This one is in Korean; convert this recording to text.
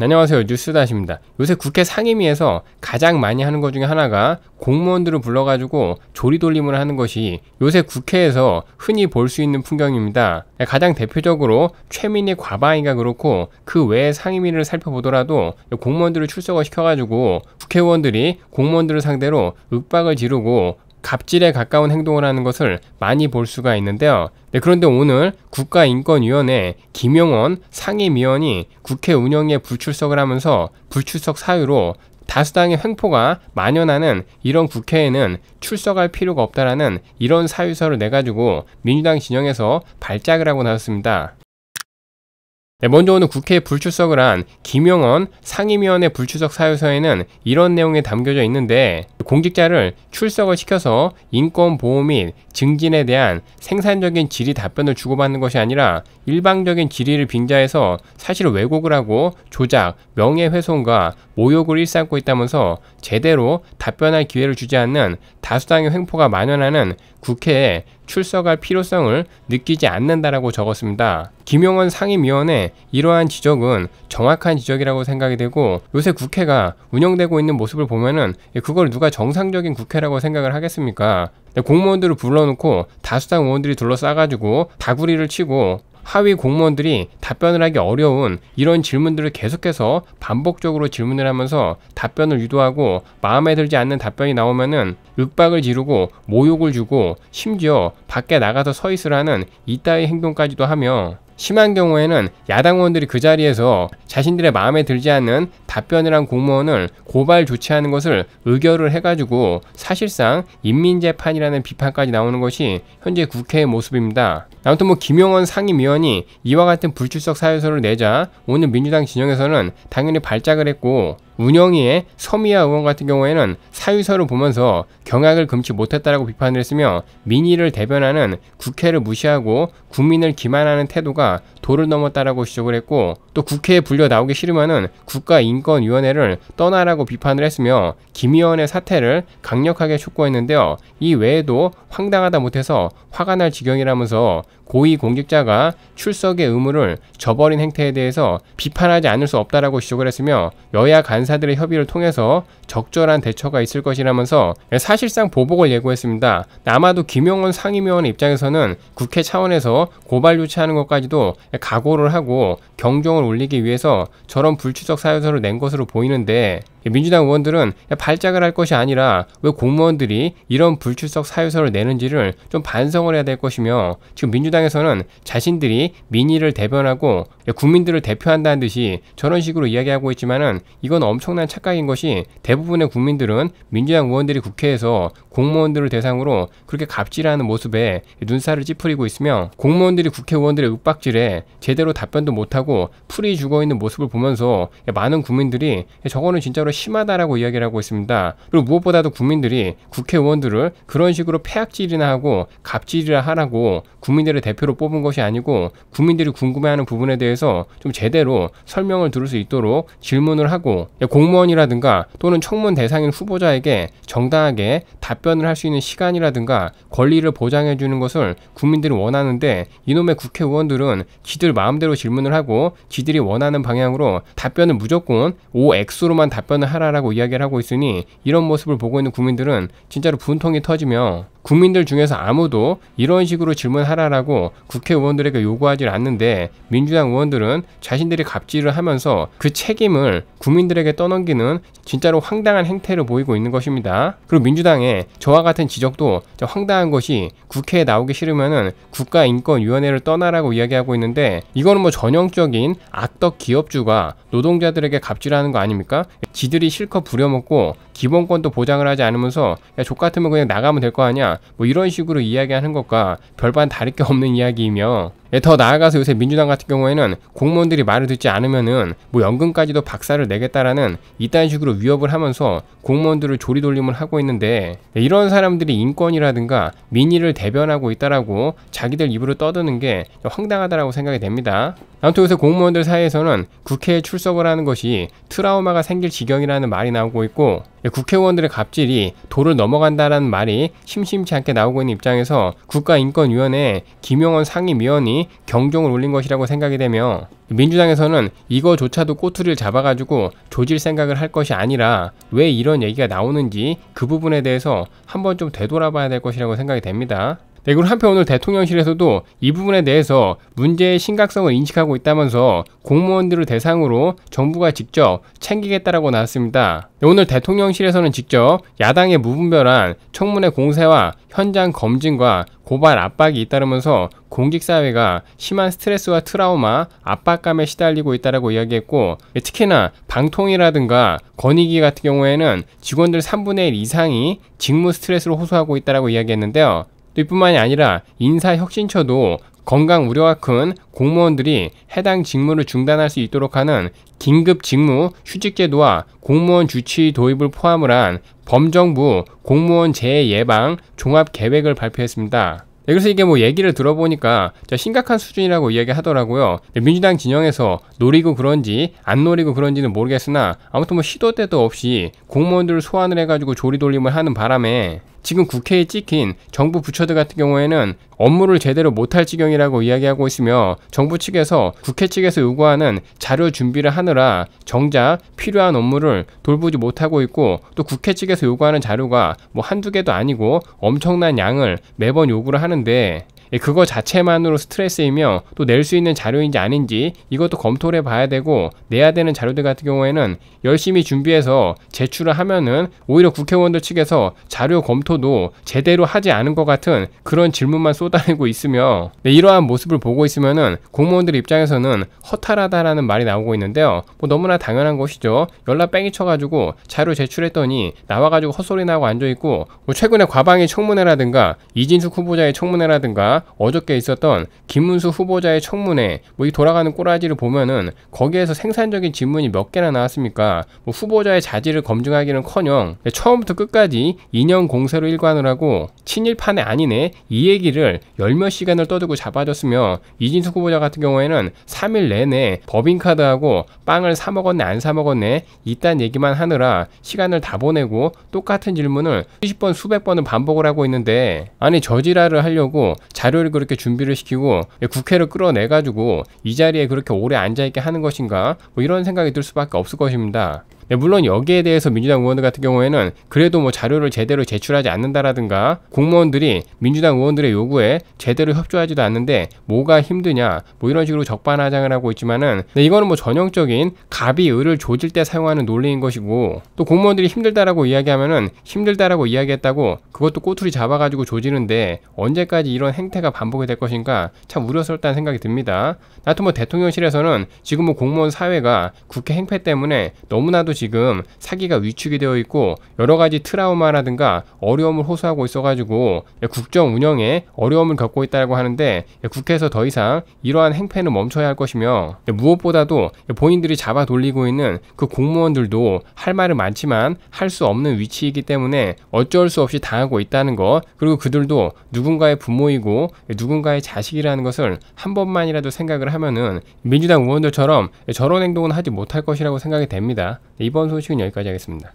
안녕하세요. 뉴스다십니다. 요새 국회 상임위에서 가장 많이 하는 것 중에 하나가 공무원들을 불러가지고 조리돌림을 하는 것이 요새 국회에서 흔히 볼 수 있는 풍경입니다. 네, 가장 대표적으로 최민희 과방위가 그렇고 그 외의 상임위를 살펴보더라도 공무원들을 출석을 시켜가지고 국회의원들이 공무원들을 상대로 윽박을 지르고 갑질에 가까운 행동을 하는 것을 많이 볼 수가 있는데요. 네, 그런데 오늘 국가인권위원회 김용원 상임위원이 국회 운영에 불출석을 하면서 불출석 사유로 다수당의 횡포가 만연하는 이런 국회에는 출석할 필요가 없다라는 이런 사유서를 내가지고 민주당 진영에서 발작을 하고 나섰습니다. 네, 먼저 오늘 국회에 불출석을 한 김영원 상임위원회 불출석 사유서에는 이런 내용이 담겨져 있는데 공직자를 출석을 시켜서 인권보호 및 증진에 대한 생산적인 질의 답변을 주고받는 것이 아니라 일방적인 질의를 빙자해서 사실 왜곡을 하고 조작, 명예훼손과 모욕을 일삼고 있다면서 제대로 답변할 기회를 주지 않는 다수당의 횡포가 만연하는 국회에 출석할 필요성을 느끼지 않는다라고 적었습니다. 김용원 상임위원의 이러한 지적은 정확한 지적이라고 생각이 되고 요새 국회가 운영되고 있는 모습을 보면은 예, 그걸 누가 정상적인 국회라고 생각을 하겠습니까? 공무원들을 불러놓고 다수당 의원들이 둘러싸가지고 다구리를 치고 하위 공무원들이 답변을 하기 어려운 이런 질문들을 계속해서 반복적으로 질문을 하면서 답변을 유도하고 마음에 들지 않는 답변이 나오면은 윽박을 지르고 모욕을 주고 심지어 밖에 나가서 서 있으라는 이따위 행동까지도 하며 심한 경우에는 야당원들이 그 자리에서 자신들의 마음에 들지 않는 답변을 한 공무원을 고발 조치하는 것을 의결을 해가지고 사실상 인민재판이라는 비판까지 나오는 것이 현재 국회의 모습입니다. 아무튼 뭐 김용원 상임위원이 이와 같은 불출석 사유서를 내자 오늘 민주당 진영에서는 당연히 발작을 했고 운영위의 서미아 의원 같은 경우에는 사유서를 보면서 경악을 금치 못했다라고 비판을 했으며 민의를 대변하는 국회를 무시하고 국민을 기만하는 태도가 도를 넘었다라고 지적을 했고 또 국회에 불려 나오기 싫으면 국가인권위원회를 떠나라고 비판을 했으며 김 의원의 사퇴를 강력하게 촉구했는데요. 이 외에도 황당하다 못해서 화가 날 지경이라면서 고위공직자가 출석의 의무를 저버린 행태에 대해서 비판하지 않을 수 없다라고 지적을 했으며 여야 간 간사들의 협의를 통해서 적절한 대처가 있을 것이라면서 사실상 보복을 예고했습니다. 아마도 김용원 상임위원 입장에서는 국회 차원에서 고발 조치하는 것까지도 각오를 하고 경종을 울리기 위해서 저런 불치적 사유서를 낸 것으로 보이는데 민주당 의원들은 발작을 할 것이 아니라 왜 공무원들이 이런 불출석 사유서를 내는지를 좀 반성을 해야 될 것이며 지금 민주당에서는 자신들이 민의를 대변하고 국민들을 대표한다는 듯이 저런 식으로 이야기하고 있지만은 이건 엄청난 착각인 것이 대부분의 국민들은 민주당 의원들이 국회에서 공무원들을 대상으로 그렇게 갑질하는 모습에 눈살을 찌푸리고 있으며 공무원들이 국회의원들의 윽박질에 제대로 답변도 못하고 풀이 죽어 있는 모습을 보면서 많은 국민들이 저거는 진짜로 심하다라고 이야기를 하고 있습니다. 그리고 무엇보다도 국민들이 국회의원들을 그런 식으로 폐악질이나 하고 갑질이라 하라고 국민들의 대표로 뽑은 것이 아니고 국민들이 궁금해하는 부분에 대해서 좀 제대로 설명을 들을 수 있도록 질문을 하고 예, 공무원이라든가 또는 청문 대상인 후보자에게 정당하게 답변을 할 수 있는 시간이라든가 권리를 보장해 주는 것을 국민들이 원하는데 이놈의 국회의원들은 지들 마음대로 질문을 하고 지들이 원하는 방향으로 답변을 무조건 OX로만 답변을 하라라고 이야기를 하고 있으니 이런 모습을 보고 있는 국민들은 진짜로 분통이 터지며 국민들 중에서 아무도 이런 식으로 질문하라라고 국회의원들에게 요구하지 않는데 민주당 의원들은 자신들이 갑질을 하면서 그 책임을 국민들에게 떠넘기는 진짜로 황당한 행태를 보이고 있는 것입니다. 그리고 민주당의 저와 같은 지적도 황당한 것이 국회에 나오기 싫으면 국가인권위원회를 떠나라고 이야기하고 있는데 이거는 뭐 전형적인 악덕 기업주가 노동자들에게 갑질하는 거 아닙니까? 지들이 실컷 부려먹고 기본권도 보장을 하지 않으면서 야, 족 같으면 그냥 나가면 될 거 아니야. 뭐 이런 식으로 이야기하는 것과 별반 다를 게 없는 이야기이며 예, 더 나아가서 요새 민주당 같은 경우에는 공무원들이 말을 듣지 않으면은 뭐 연금까지도 박살을 내겠다라는 이딴 식으로 위협을 하면서 공무원들을 조리돌림을 하고 있는데 예, 이런 사람들이 인권이라든가 민의를 대변하고 있다라고 자기들 입으로 떠드는 게 황당하다라고 생각이 됩니다. 아무튼 요새 공무원들 사이에서는 국회에 출석을 하는 것이 트라우마가 생길 지경이라는 말이 나오고 있고 예, 국회의원들의 갑질이 도를 넘어간다라는 말이 심심치 않게 나오고 있는 입장에서 국가인권위원회 김용원 상임위원이 경종을 울린 것이라고 생각이 되며 민주당에서는 이거조차도 꼬투리를 잡아가지고 조질 생각을 할 것이 아니라 왜 이런 얘기가 나오는지 그 부분에 대해서 한번 좀 되돌아봐야 될 것이라고 생각이 됩니다. 네, 그리고 한편 오늘 대통령실에서도 이 부분에 대해서 문제의 심각성을 인식하고 있다면서 공무원들을 대상으로 정부가 직접 챙기겠다라고 나왔습니다. 네, 오늘 대통령실에서는 직접 야당의 무분별한 청문회 공세와 현장 검증과 고발 압박이 잇따르면서 공직사회가 심한 스트레스와 트라우마, 압박감에 시달리고 있다라고 이야기했고 특히나 방통이라든가 권익위 같은 경우에는 직원들 3분의 1 이상이 직무 스트레스를 호소하고 있다라고 이야기했는데요. 또뿐만이 아니라 인사혁신처도 건강 우려가 큰 공무원들이 해당 직무를 중단할 수 있도록 하는 긴급 직무 휴직제도와 공무원 주치 도입을 포함을 한 범정부 공무원 재해 예방 종합 계획을 발표했습니다. 네, 그래서 이게 뭐 얘기를 들어보니까 심각한 수준이라고 이야기하더라고요. 네, 민주당 진영에서 노리고 그런지 안 노리고 그런지는 모르겠으나 아무튼 뭐 시도 때도 없이 공무원들을 소환을 해가지고 조리돌림을 하는 바람에 지금 국회에 찍힌 정부 부처들 같은 경우에는 업무를 제대로 못할 지경이라고 이야기하고 있으며 정부 측에서 국회 측에서 요구하는 자료 준비를 하느라 정작 필요한 업무를 돌보지 못하고 있고 또 국회 측에서 요구하는 자료가 뭐 한두 개도 아니고 엄청난 양을 매번 요구를 하는데 예, 그거 자체만으로 스트레스이며 또 낼 수 있는 자료인지 아닌지 이것도 검토를 해봐야 되고 내야 되는 자료들 같은 경우에는 열심히 준비해서 제출을 하면은 오히려 국회의원들 측에서 자료 검토도 제대로 하지 않은 것 같은 그런 질문만 쏟아내고 있으며 네, 이러한 모습을 보고 있으면은 공무원들 입장에서는 허탈하다라는 말이 나오고 있는데요. 뭐 너무나 당연한 것이죠. 연락 뺑이 쳐가지고 자료 제출했더니 나와가지고 헛소리 나고 앉아있고 뭐 최근에 과방위 청문회라든가 이진숙 후보자의 청문회라든가 어저께 있었던 김문수 후보자의 청문회 뭐이 돌아가는 꼬라지를 보면은 거기에서 생산적인 질문이 몇 개나 나왔습니까? 뭐 후보자의 자질을 검증하기는커녕 처음부터 끝까지 인형 공세로 일관을 하고 친일파네 아니네 이 얘기를 열 몇 시간을 떠들고 잡아줬으며 이진수 후보자 같은 경우에는 3일 내내 법인카드하고 빵을 사 먹었네 안 사 먹었네 이딴 얘기만 하느라 시간을 다 보내고 똑같은 질문을 수십 번 수백 번을 반복을 하고 있는데 아니 저지랄을 하려고 자료를 그렇게 준비를 시키고 예, 국회를 끌어내 가지고 이 자리에 그렇게 오래 앉아 있게 하는 것인가 뭐 이런 생각이 들 수밖에 없을 것입니다. 네, 물론 여기에 대해서 민주당 의원들 같은 경우에는 그래도 뭐 자료를 제대로 제출하지 않는다라든가 공무원들이 민주당 의원들의 요구에 제대로 협조하지도 않는데 뭐가 힘드냐 뭐 이런 식으로 적반하장을 하고 있지만은 네, 이거는 뭐 전형적인 갑이 을을 조질 때 사용하는 논리인 것이고 또 공무원들이 힘들다라고 이야기하면은 힘들다라고 이야기했다고 그것도 꼬투리 잡아가지고 조지는데 언제까지 이런 행태가 반복이 될 것인가 참 우려스럽다는 생각이 듭니다. 나도 뭐 대통령실에서는 지금 뭐 공무원 사회가 국회 행패 때문에 너무나도 지금 사기가 위축이 되어 있고 여러 가지 트라우마라든가 어려움을 호소하고 있어가지고 예, 국정 운영에 어려움을 겪고 있다고 하는데 예, 국회에서 더 이상 이러한 행패는 멈춰야 할 것이며 예, 무엇보다도 본인들이 잡아 돌리고 있는 그 공무원들도 할 말은 많지만 할 수 없는 위치이기 때문에 어쩔 수 없이 당하고 있다는 것 그리고 그들도 누군가의 부모이고 누군가의 자식이라는 것을 한 번만이라도 생각을 하면은 민주당 의원들처럼 저런 행동은 하지 못할 것이라고 생각이 됩니다. 이번 소식은 여기까지 하겠습니다.